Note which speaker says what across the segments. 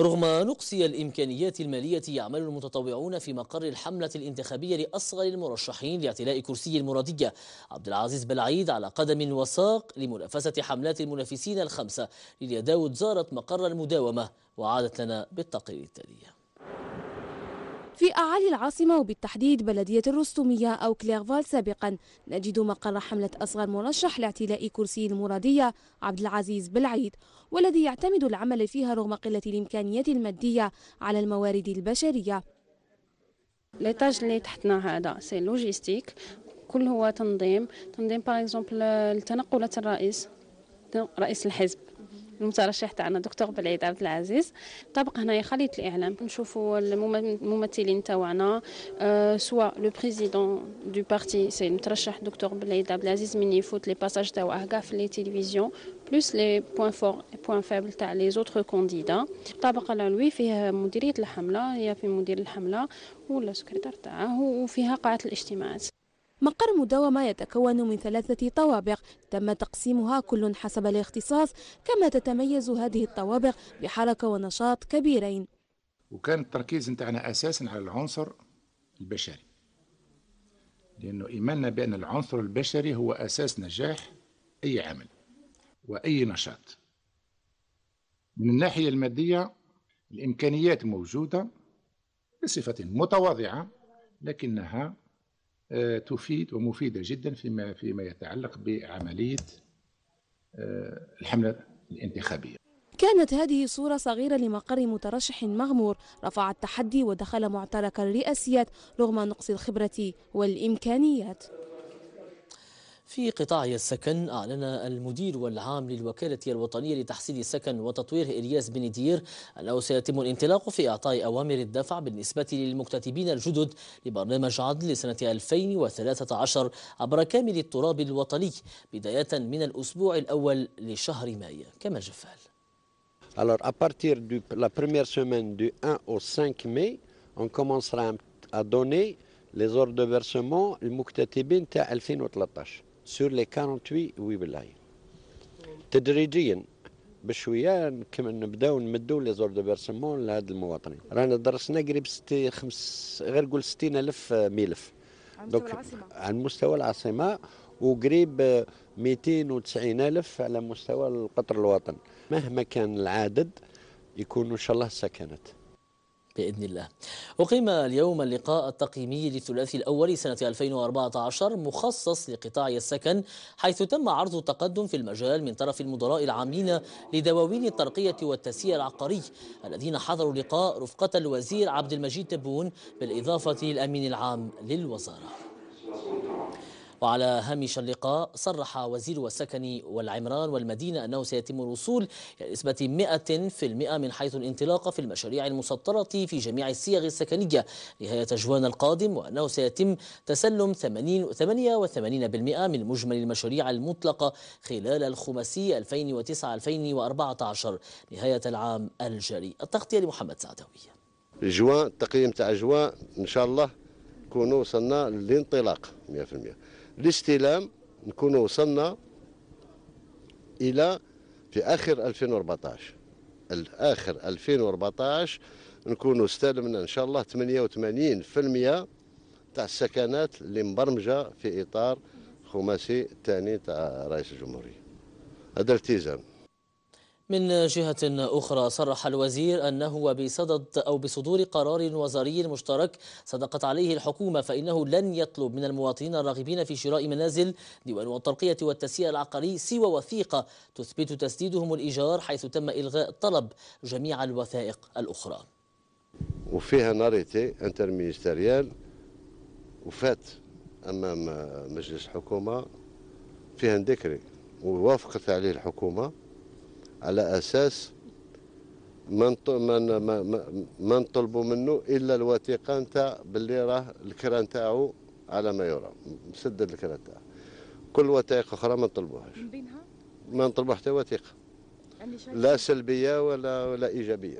Speaker 1: رغم نقص الإمكانيات المالية يعمل المتطوعون في مقر الحملة الانتخابية لأصغر المرشحين لاعتلاء كرسي المرادية عبد العزيز بلعيد على قدم وساق لمنافسة حملات المنافسين الخمسة لليا داود زارت مقر المداومة وعادت لنا بالتقرير التالي
Speaker 2: في أعالي العاصمة وبالتحديد بلدية الرستومية أو كليرفال سابقا نجد مقر حملة أصغر مرشح لاعتلاء كرسي المرادية عبد العزيز بالعيد والذي يعتمد العمل فيها رغم قلة الإمكانيات المادية على الموارد البشرية ليتاج
Speaker 3: اللي تحتنا هذا سي لوجيستيك كل هو تنظيم تنظيم باغ اكزومبل التنقلات الرئيس رئيس الحزب المترشح تاعنا دكتور بلعيد عبد العزيز طبق هنايا خليط الاعلام نشوفوا الممثلين تاعنا سوا لو بريزيدون دو بارتي سي المترشح دكتور بلعيد عبد العزيز من يفوت لي باساج تاعه كاع في لي تيليفزيون بلوس لي بوين فور بوين فابل تاع لي زوتر كونديدا الطبق العلوي فيه مديريه الحمله هي في مدير الحمله ولا سكرتير
Speaker 2: تاعه وفيها قاعه الاجتماعات مقر مداومة يتكون من ثلاثة طوابق تم تقسيمها كل حسب الاختصاص كما تتميز هذه الطوابق بحركة ونشاط كبيرين
Speaker 4: وكان التركيز نتاعنا أساسا على العنصر البشري لأنه إيماننا بأن العنصر البشري هو أساس نجاح أي عمل وأي نشاط من الناحية المادية الإمكانيات موجودة بصفة متواضعة لكنها آه، تفيد ومفيدة جدا فيما فيما يتعلق بعملية آه، الحملة الانتخابية
Speaker 2: كانت هذه صورة صغيرة لمقر مترشح مغمور رفع التحدي ودخل معترك الرئاسيات رغم نقص الخبرة والإمكانيات
Speaker 1: في قطاع السكن أعلن المدير العام للوكالة الوطنية لتحصيل السكن وتطويره إلياس دير أنه سيتم الانطلاق في إعطاء أوامر الدفع بالنسبة للمكتتبين الجدد لبرنامج عدل لسنة 2013 عبر كامل التراب الوطني بداية من الأسبوع الأول لشهر مايو كما جفال
Speaker 4: Alors à partir de la première semaine du 1 au 5 mai, on commencera à donner les ordres de versement المكتتبين تاع 2013. سور لي 48 وي بلاي تدريجيا بشويه نكمل نبداو نمدوا لي زور دو بيرسمون لهاد المواطنين رانا درسنا قريب ستي خمس غير قول 60000 ملف آه، دونك على مستوى العاصمه وقريب 290000 آه، على مستوى القطر الوطن مهما كان العدد يكونوا ان شاء الله سكنت بإذن
Speaker 1: الله أقيم اليوم اللقاء التقييمي للثلاثي الأول سنة 2014 مخصص لقطاع السكن حيث تم عرض تقدم في المجال من طرف المدراء العامين لدواوين الترقية والتسيير العقاري الذين حضروا لقاء رفقة الوزير عبد المجيد تبون بالإضافة للأمين العام للوزارة وعلى هامش اللقاء صرح وزير السكن والعمران والمدينة أنه سيتم الوصول إلى نسبة 100% من حيث الانطلاق في المشاريع المسطرة في جميع الصيغ السكنية نهاية جوان القادم وأنه سيتم تسلم 80 88% من مجمل المشاريع المطلقة خلال الخماسي 2009-2014 نهاية العام الجاري التغطية لمحمد سعدوي
Speaker 4: جوان التقييم تاع جوان ان شاء الله كونوا وصلنا للانطلاق 100% الاستلام نكون وصلنا الى في اخر 2014 الاخر 2014 نكون استلمنا ان شاء الله 88% تاع السكنات اللي مبرمجه في اطار خماسي الثاني تاع رئيس الجمهوريه هذا التزام
Speaker 1: من جهة أخرى صرح الوزير أنه وبصدد أو بصدور قرار وزاري مشترك صدقت عليه الحكومة فإنه لن يطلب من المواطنين الراغبين في شراء منازل ديوان الترقية والتسيير العقاري سوى وثيقة تثبت تسديدهم الإيجار حيث تم إلغاء طلب جميع الوثائق الأخرى
Speaker 4: وفيها ناريتي انترمينستريال وفات أمام مجلس الحكومة فيها ندكري ووافقت عليه الحكومة على اساس ما ما ما نطلبوا منه الا الوثيقه نتاع باللي راه الكرا نتاعو على ما يرام مسدد الكرا نتاعو كل وثائق اخرى ما نطلبوهاش
Speaker 2: من بينها
Speaker 1: ما نطلبوا حتى وثيقه يعني لا سلبيه ولا ولا ايجابيه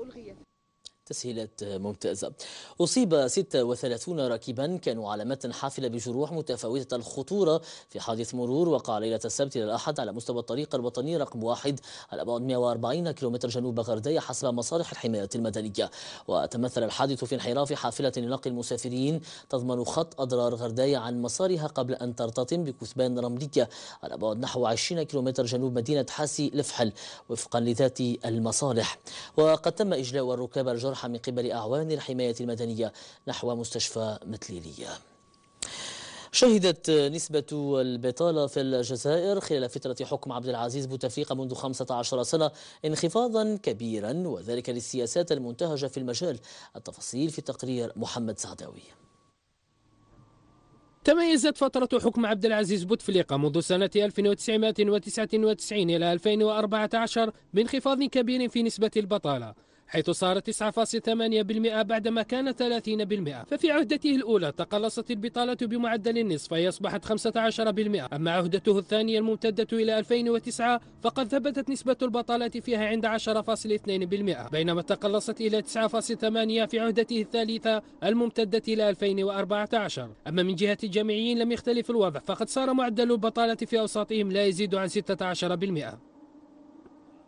Speaker 1: تسهيلات ممتازة أصيب 36 راكبا كانوا على متن حافلة بجروح متفاوتة الخطورة في حادث مرور وقع ليلة السبت إلى الأحد على مستوى الطريق الوطني رقم واحد على بعد 140 كيلومتر جنوب غردية حسب مصالح الحماية المدنية وتمثل الحادث في انحراف حافلة لنقل المسافرين تضمن خط أضرار غرداية عن مسارها قبل أن ترتطم بكثبان رملية على بعد نحو 20 كيلومتر جنوب مدينة حاسي لفحل وفقا لذات المصالح وقد تم إجلاء الركاب الجرحى المطروحة من قبل أعوان الحماية المدنية نحو مستشفى متليلية شهدت نسبة البطالة في الجزائر خلال فترة حكم عبد العزيز بوتفليقة منذ 15 سنة انخفاضا كبيرا وذلك للسياسات المنتهجة في المجال التفاصيل في تقرير محمد سعداوي
Speaker 3: تميزت فترة حكم عبد العزيز بوتفليقة منذ سنة 1999 إلى 2014 بانخفاض كبير في نسبة البطالة حيث صارت 9.8% بعدما كان 30% ففي عهدته الأولى تقلصت البطالة بمعدل النصف فهي أصبحت 15% أما عهدته الثانية الممتدة إلى 2009 فقد ثبتت نسبة البطالة فيها عند 10.2% بينما تقلصت إلى 9.8 في عهدته الثالثة الممتدة إلى 2014 أما من جهة الجامعيين لم يختلف الوضع فقد صار معدل البطالة في أوساطهم لا يزيد عن 16%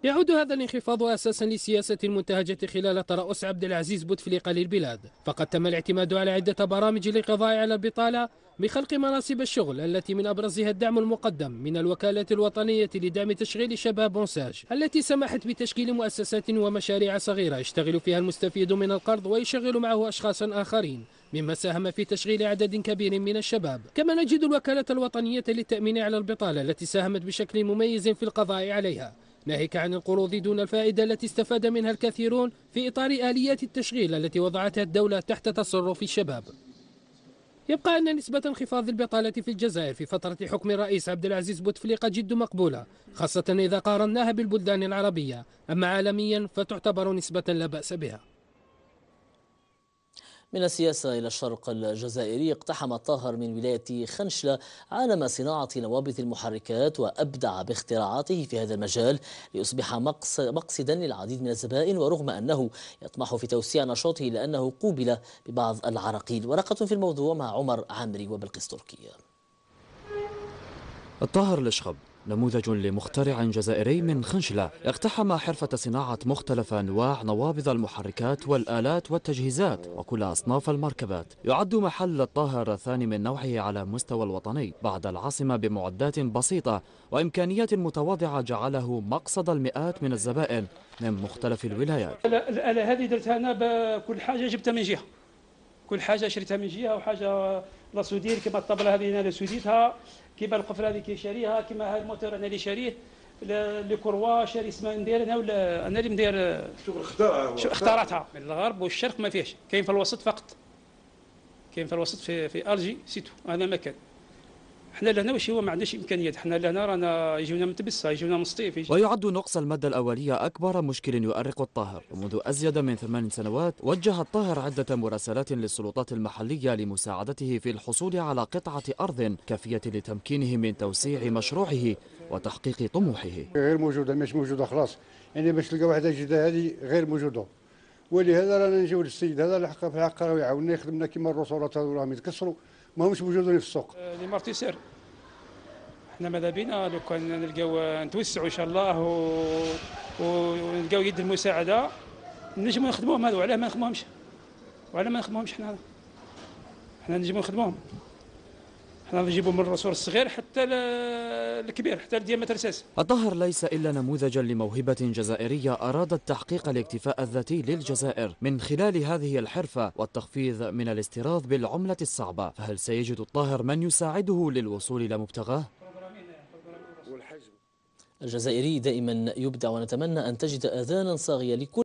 Speaker 3: يعود هذا الانخفاض أساسا للسياسة المنتهجة خلال ترأس عبد العزيز بوتفليقة للبلاد فقد تم الاعتماد على عدة برامج للقضاء على البطالة بخلق مناصب الشغل التي من أبرزها الدعم المقدم من الوكالة الوطنية لدعم تشغيل شباب بونساج التي سمحت بتشكيل مؤسسات ومشاريع صغيرة يشتغل فيها المستفيد من القرض ويشغل معه أشخاص آخرين مما ساهم في تشغيل عدد كبير من الشباب كما نجد الوكالة الوطنية للتأمين على البطالة التي ساهمت بشكل مميز في القضاء عليها ناهيك عن القروض دون الفائدة التي استفاد منها الكثيرون في إطار آليات التشغيل التي وضعتها الدولة تحت تصرف الشباب يبقى أن نسبة انخفاض البطالة في الجزائر في فترة حكم الرئيس عبد العزيز بوتفليقة جد مقبولة خاصة إذا قارناها بالبلدان العربية أما عالميا فتعتبر نسبة لا بأس بها
Speaker 1: من السياسة إلى الشرق الجزائري اقتحم الطاهر من ولاية خنشلة عالم صناعة نوابغ المحركات وأبدع باختراعاته في هذا المجال ليصبح مقصدا للعديد من الزبائن ورغم أنه يطمح في توسيع نشاطه لأنه قوبل ببعض العراقيل ورقة في الموضوع مع عمر عمري وبلقيس تركيا
Speaker 5: الطاهر الاشخب نموذج لمخترع جزائري من خنشلة اقتحم حرفة صناعة مختلف أنواع نوابض المحركات والآلات والتجهيزات وكل أصناف المركبات يعد محل الطاهر الثاني من نوعه على مستوى الوطني بعد العاصمة بمعدات بسيطة وإمكانيات متواضعة جعله مقصد المئات من الزبائن من مختلف الولايات
Speaker 2: الآلة هذه درتها أنا بكل حاجة جبتها من جهة كل حاجة شريتها من جهة وحاجة لاسودير كما الطبلة هذه أنا لسوديتها كما القفله هذه كي شاريها كما هاي الموتور أنا اللي شاريه لي كروا شاري اسمها ندير أنا ولا أنا اللي مدير شوف اختارها شوف اختارتها من الغرب والشرق ما فيهاش كاين في الوسط فقط كاين في الوسط في في ألجي سيتو هذا مكان حنا لهنا واش هو ما عندناش امكانيات حنا لهنا رانا يجونا من تبسه يجونا من سطيف
Speaker 5: ويعد نقص الماده الاوليه اكبر مشكل يؤرق الطاهر ومنذ ازيد من ثمان سنوات وجه الطاهر عده مراسلات للسلطات المحليه لمساعدته في الحصول على قطعه ارض كافيه لتمكينه من توسيع مشروعه وتحقيق طموحه
Speaker 4: غير موجوده مش موجوده خلاص يعني باش تلقى واحده جديده هذه غير موجوده ولهذا رانا نجيو للسيد هذا الحق في الحق راه يعاوننا يخدمنا كما الرسول هذو راهم يتكسروا ما همش موجودين في السوق
Speaker 2: آه، لي مارتيسير حنا ماذا بينا لو كان نلقاو آه، نتوسعوا ان شاء الله و... ونلقاو يد المساعده نجموا نخدموهم هذو علاه ما نخدموهمش وعلاه ما نخدموهمش حنا حنا نجموا نخدموهم حنا نجيبوا من الرسول الصغير حتى الكبير حتى الديامتر
Speaker 5: ساس الظهر ليس إلا نموذجا لموهبة جزائرية أرادت تحقيق الاكتفاء الذاتي للجزائر من خلال هذه الحرفة والتخفيض من الاستيراد بالعملة الصعبة فهل سيجد الطاهر من يساعده للوصول إلى مبتغاه؟ الجزائري دائما يبدع ونتمنى أن تجد أذانا صاغية لكل